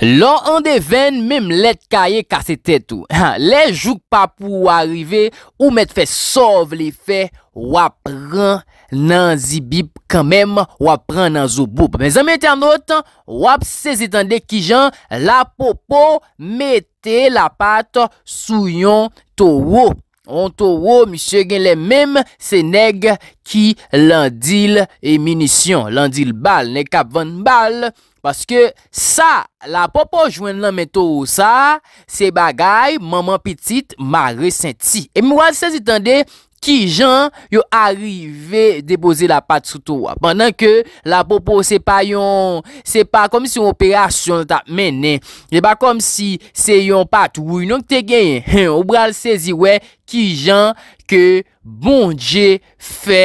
Lo, an de ven, mem let kaye kase tet ou. Le joug pa pou arive, ou met fe sov li fe, wap ran nan zibib kanmem, wap ran nan zo boub. Me zanme internet, wap se zitan de ki jan, la popo, mette la pat sou yon tou wop. On tou wou, misye gen le mem, se neg ki lan dil eminisyon. Lan dil bal, ne kap van bal. Paske sa, la popo jwen lan men tou wou sa, se bagay, maman pitit, ma resenti. E mou alisez itande, Ki jan yo arive depoze la pat sou tou wè. Pendan ke la popo se pa yon, se pa kom si yon operasyon tap menen. Se pa kom si se yon pat wou yon te genyen. Ou bral se zi wè ki jan ke bonje fe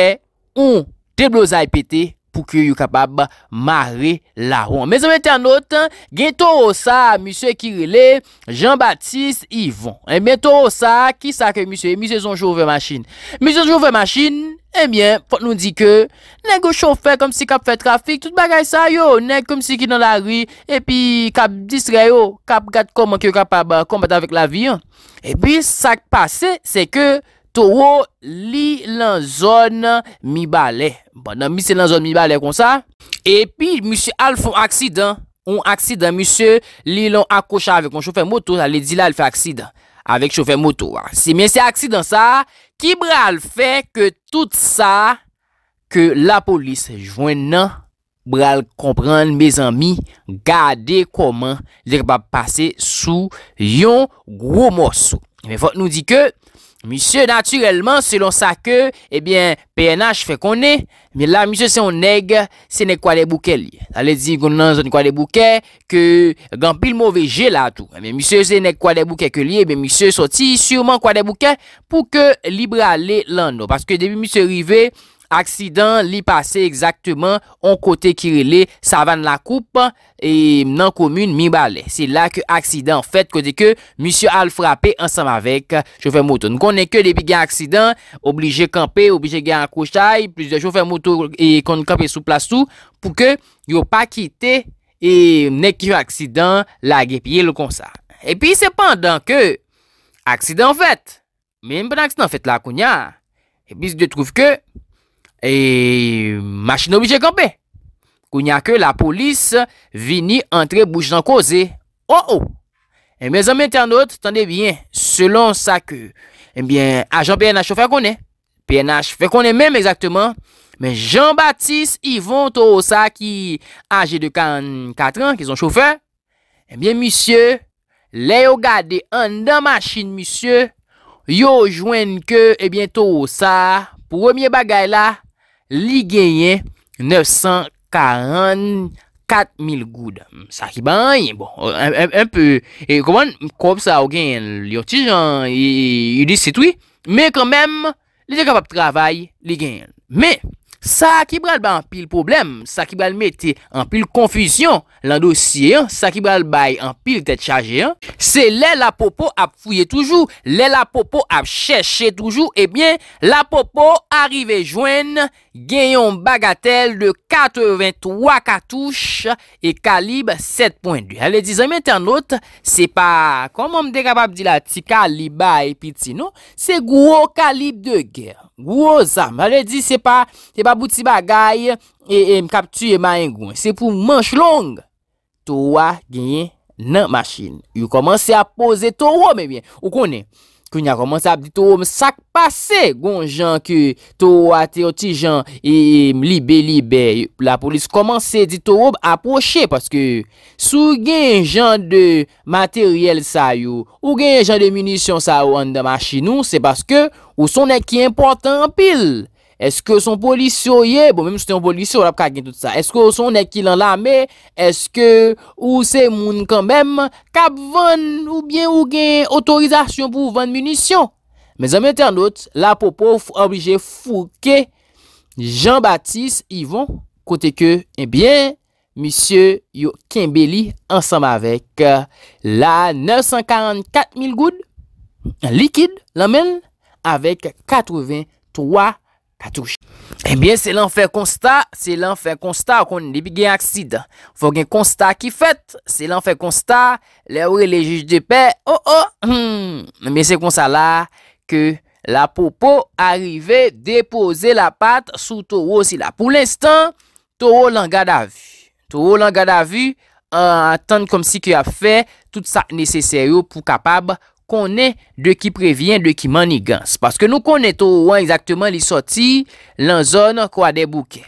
yon te blosa epete. pou ki yu kapab mare la ou. Me zon mette anote, geto osa, misye Kirile, Jean-Baptiste, yivon. E eh metto osa, ki sa ke misye, misye zon jouve machin. Misye zon jouve machin, e eh myen, fote nou di ke, neg go chon fe, kom si kap fe trafik, tout bagay sa yo, neg kom si ki nan la vi, e pi kap distre yo, kap gat kom an ki yu kapab kombat avik la vi. E pi, sa k pase, se ke, toro li lan zon mi bale. Bon, nan misi lan zon mi bale kon sa, epi, misi al fon aksidan, on aksidan, misi, li lan akosha avek on choufe moto, ale di la al fè aksidan, avek choufe moto. Si men se aksidan sa, ki bral fè ke tout sa, ke la polis jwen nan, bral kompran men zan mi, gade koman, li ba pase sou yon gro mosso. Men fote nou di ke, Mise, natyrelman, selon sa ke, ebyen, PNH fe konen, mi la, mise, se on neg, se ne kwa de bouke li. Sa le di, kon nan, se ne kwa de bouke, ke, gan pil mow veje la tou. Mise, se ne kwa de bouke ke li, mi se soti, sureman, kwa de bouke, pou ke libra le lan nou. Paske, debi mise rive, aksidan li pase ekzaktman on kote kirele savan la koup e nan komun mi bale. Se la ke aksidan fet kode ke monsi al frape ansam avek choufer moto. Nou konen ke debi gen aksidan oblije kampe, oblije gen akouchay plusieurs choufer moto e konen kampe sou plasou pou ke yo pa kite e menek yo aksidan la gepye lo konsa. E pi sepandan ke aksidan fet, menen pen aksidan fet la konya, e pi se de trouf ke E, machin nou bi jekanpe. Koun ya ke la polis vini antre boujdan koze. Oh oh! E, eh, men zan men ternot, tande bien, selon sa ke, e eh bien, ajan PNH choufer konen. PNH fè konen men, mèm, exakteman. Men, Jean-Baptiste Yvon Tosa, ki aje de 44 an, ki zon choufer, e bien, misye, le yo gade an dan machin, misye, yo jwen ke, e bien, Tosa, pou remye bagay la, li genye 944.000 gouda. Sa ki banye, bon, un peu, e koman, kom sa ou genye li otijan, e disi toui, me kanmem, li de kapap travay, li genye. Me, sa ki banye ban pil problem, sa ki banye mette, an pil konfisyon, lan dosye, sa ki bal bay an pil tet chaje, se lè la popo ap fouye toujou, lè la popo ap chèche toujou, ebyen eh la popo arrive jwen genyon bagatel de 423 katouche e kalib 7.2 alè di zanmèten not, se pa konm om dekabab di la ti kalib bay piti nou, se gwo kalib de gè, gwo zanmè alè di se pa, se pa bouti bagay e mkap tuye man gwen, se pou manch long Touwa genye nan machin. You komanse a pose touwom e bien. Ou konen, kwenye a komanse a di touwom sak pase. Gon jan ki touwa te oti jan e, e, libe libe. La polis komanse di touwom aposhe. Paske sou genye jan de materyel sa yo. Ou genye jan de munisyon sa yo an de machin nou. Se baske ou sonen ki importan pil. Eske son polisyo ye, bon menm sou ten polisyo rap ka gen tout sa. Eske son nek ilan la me, eske ou se moun kan menm kap ven ou bien ou gen otorizasyon pou ven munisyon. Me zanmen ternot, la popo ouf oubrije fouke, Jean-Baptiste, Yvon, kote ke, ebyen, eh misye yo Kenbelli, ansam avek eh, la 944.000 goud, likid lamen, avek 83.000. A touche, e eh bie se lan fè konsta, se lan fè konsta, akon li bi gen aksid, fò gen konsta ki fèt, se lan fè konsta, lè wè le juj de pè, oh oh, mè se konsa la, ke la popo arive depose la pat sou tou wò si la. Pou l'instant, tou wò lan gada vù, tou wò lan gada vù, an tante kom si ki a fè, tout sa neseseryo pou kapab fò. konen de ki previen, de ki manigans. Paske nou konen to ou an exactement li soti lan zon kwa de bouke.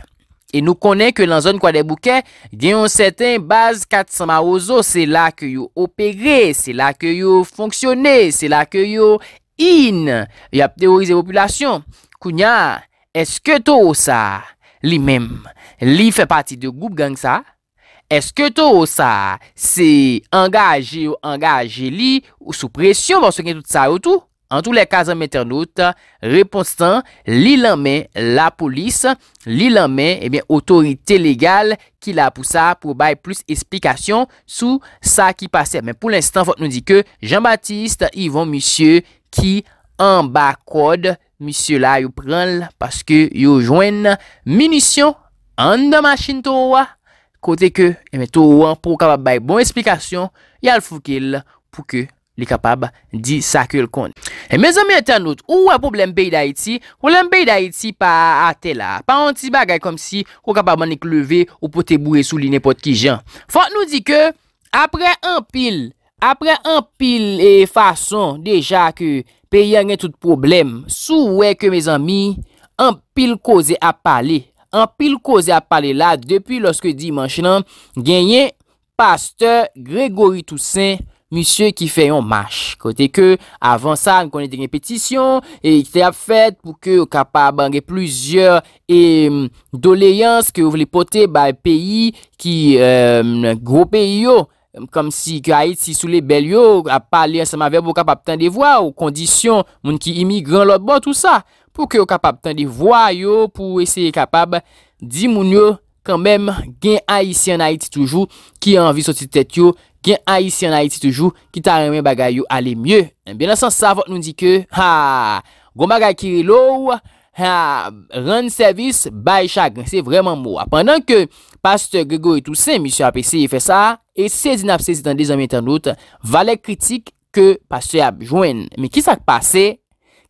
E nou konen ke lan zon kwa de bouke, genyon seten baz katsama ozo, se la ke yo opere, se la ke yo fonksyone, se la ke yo in, yap teorize populasyon. Kounya, eske to ou sa li mem? Li fe pati de goup gang sa? Eske tou ou sa se engaje ou engaje li ou sou presyon bon se gen tout sa ou tout? An tou le kazan meter not, repons tan li lanmen la polis, li lanmen eh otorite legal ki la pousa pou bay plus esplikasyon sou sa ki pase. Men pou l'instant, vot nou di ke Jean-Baptiste Yvon, misye ki an bak kode, misye la yo pranl paske yo jwen minisyon an da machin tou ou wa? Kote ke, eme eh tou an pou kapab bay bon esplikasyon, yal fukil pou ke li kapab disakil kon. E eh, me zami an tanout, ou wè problem bay da iti, ou lèm bay da iti pa ate la, pa an ti bagay kom si pou kapab man ek leve ou pou te bouye sou li nepot ki jan. Fote nou di ke, apre an pil, apre an pil e fason deja ke pe yon gen tout problem, sou wè ke me zami an pil koze ap pale. An pil koze ap pale la depi loske di manchenan genye pasteur Gregory Toussaint, misye ki feyon mash. Kote ke avan sa nou konen de repetisyon, e ite ap fet pou ke ou kapabange pluzyeur e mm, doleyans ke ou vle pote bay peyi ki gro peyo. Kam si ga iti sou le bel yo, a pale an seman verbo, ou kapap tan de vwa, ou kondisyon moun ki imi gran lot bon tout sa. Pou ke ou kapap tan de vwa yo, pou eseye kapab, di moun yo, kanmem, gen a isi an a iti toujou, ki anvi soti tete yo, gen a isi an a iti toujou, ki ta remen bagay yo ale mye. Ben asan sa, vot nou di ke, ha, goma ga kire lou, ha, rend servis bay chag, se vreman mou. Apan nan ke, paste Gregor etou se, misyo apeseye fe sa, E se zinap se zitan de zan mwen tan lout, valè kritik ke pastoy abjwen. Men ki sa k'pase,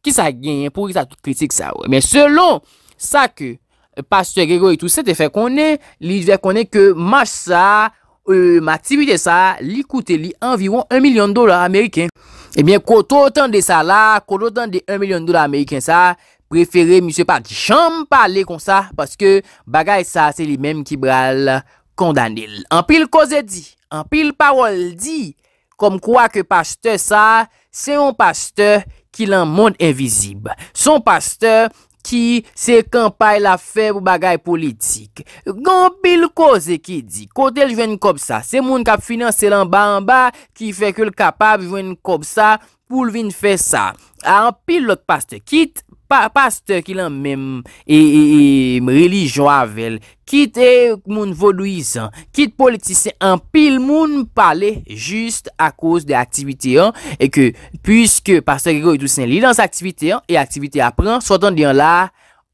ki sa k'genyen pou ki sa k'kritik sa wè. Men selon sa ke e, pastoy Gregor etou, se te fè konè, li zè konè ke mach sa, e, matibite sa, li koute li anviron 1 milyon dolar Ameriken. Ebyen koto otan de sa la, koto otan de 1 milyon dolar Ameriken sa, preferè mwen se pati chanm pale kon sa, paske bagay sa se li menm ki bral konwen. An pil koze di, an pil parol di, kom kwa ke paste sa, se yon paste ki lan moun evizib. Son paste ki se kampay la fe pou bagay politik. Gan pil koze ki di, kote l jwen kopsa, se moun kap finanse lan ba an ba ki fe ke l kapab jwen kopsa pou l vin fe sa. An pil lot paste kit, moun. pa paste ki lan menm e, e, e mrelijwavel, ki te moun voluizan, ki te politisyen, an pil moun pale juste a kouz de aktivite an, e ke, puisque paste kiko etou sen li dans aktivite an, e aktivite apren, sotan diyan la,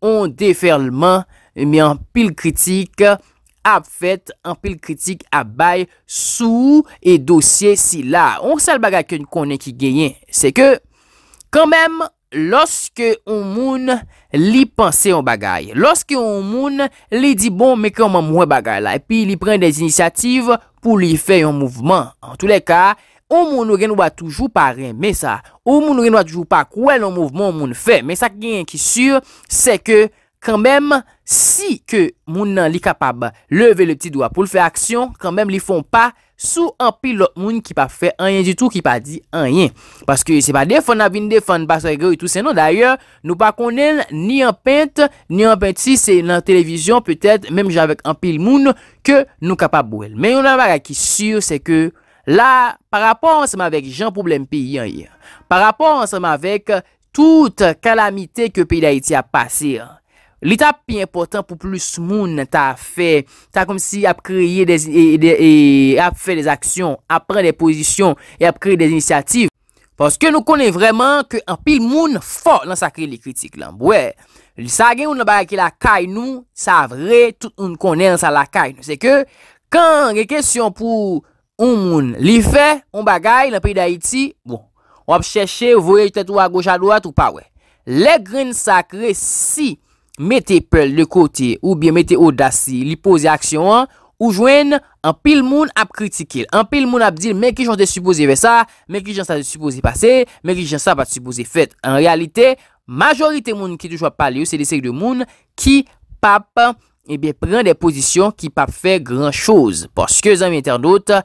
on deferman, mi an pil kritik, ap fet, an pil kritik, ap bay, sou, e dosye si la. On se al bagay ke nou konen ki genyen, se ke, kan menm, Lorske ou moun li panse yon bagay, Lorske ou moun li di bon meke yon moun mwen bagay la, E pi li pren des inisiativ pou li fe yon mouvman. En tout le ka, ou moun ou gen ouwa toujou pa renme sa. Ou moun ou gen ouwa toujou pa kwen yon mouvman ou moun fe. Men sa gen yon ki sur, se ke kanmem, Si ke moun nan li kapab leve le pti doa pou li fe aksyon, Kanmem li fon pa rejou. Sou an pil lot moun ki pa fe anyen di tou, ki pa di anyen. Paske se pa defon avin, defon baso e gre ou tou, senon daye nou pa konen ni an pente, ni an pente si se nan televizyon petet, menm jan vek an pil moun, ke nou ka pa bou el. Men yon an baga ki sur, se ke la, pa rapor an seman vek jan problem pi, yon yon. Pa rapor an seman vek tout kalamite ke pi da iti a pase an. Li ta pi important pou plus moun ta fe, ta kom si ap kreye des, e, e, ap fe des aksyon, ap pren des pozisyon, e ap kreye des inisiativ, poske nou konen vreman ke an pil moun fok lan sakre li kritik lan. Bwe, li sa gen yon nan bagay ki lakay nou, sa vre, tout yon konen sa lakay nou. Se ke, kan gen kesyon pou yon moun li fe, yon bagay, lan pi da iti, bon, wap cheshe, vwe, yon te tou a goja doa, tou pa we. Le gren sakre si, mette pe le kote ou bie mette odasi li pose aksyon an, ou jwen an pil moun ap kritike. An pil moun ap dire, mèk ki jan sa de supose ve sa, mèk ki jan sa de supose pase, mèk ki jan sa pa de supose fet. En realite, majorite moun ki toujwa pale yo, se de sek de moun ki pap eh prene de posisyon ki pap fe gran chouz. Poske zan mi internet,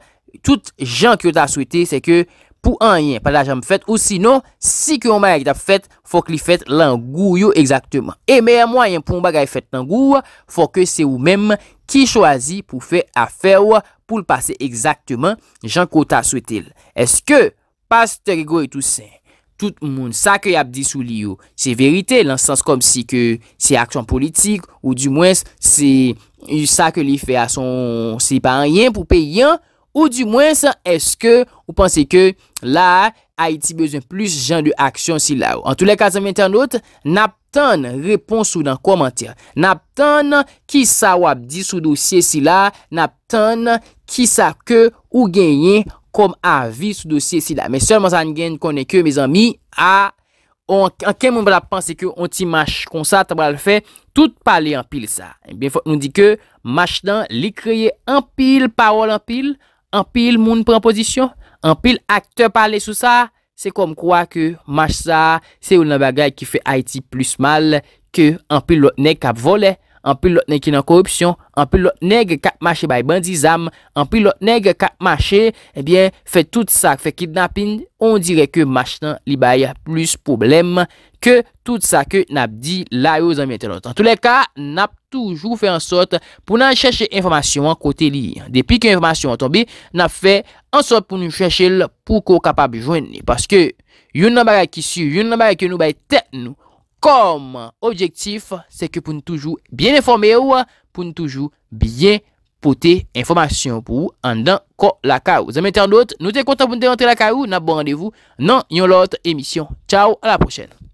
tout jan ki yo ta souwete se ke pou anyen, pa la jam fèt, ou sinon, si ke yon bagay fèt, fòk li fèt lan gou yo exaktèman. E mè mwa yon pou bagay fèt lan gou, fòk ke se ou mèm ki chwazi pou fè a fè ou, pou l'passe exaktèman jan kota sou etil. Eske, pas te rigou etousen, tout moun sa ke yap disou li yo, se verite lansans kom si ke se aksyon politik, ou di mwens se sa ke li fè a son se pa anyen pou pe yon, Ou di mwens, eske ou panse ke la Aiti bezen plus jan de aksyon si la ou? An tou le kazan mi internet, nap tan repons ou dan komantir. Nap tan ki sa wap di sou dosye si la, nap tan ki sa ke ou genye kom avi sou dosye si la. Men seman sa an gen konen ke, me zan mi, an ken mwen pa la panse ke onti mash kon sa, taban al fe, tout pale an pil sa. Eh ben fote nou di ke, mash dan li kreye an pil, pa wol an pil, Anpil moun premposisyon, anpil ak te pale sou sa, se kom kwa ke mach sa, se ou nan bagay ki fe Haiti plus mal, ke anpil lot nek ap vole. anpil lot neg ki nan korupsyon, anpil lot neg kap mache bay bandizam, anpil lot neg kap mache, ebyen, fe tout sa, fe kidnapin, on direk ke mashtan li bay ap plus poublem ke tout sa ke nap di la yo zanmye telot. An toule ka, nap toujou fe ansot pou nan chèche informasyon an kote li. Depi ki informasyon an tombi, nap fe ansot pou nou chèche l pou ko kapab jwenni. Paske, yon nan barak isi, yon nan barak yon nou bay tèt nou, Kom objektif se ke pou nou toujou byen informe ou, pou nou toujou byen pote informasyon pou an dan kon laka ou. Zanmete an lot, nou te kontan pou nou te rentre laka ou, nan bon randevou, nan yon lot emisyon. Chow, a la pochene.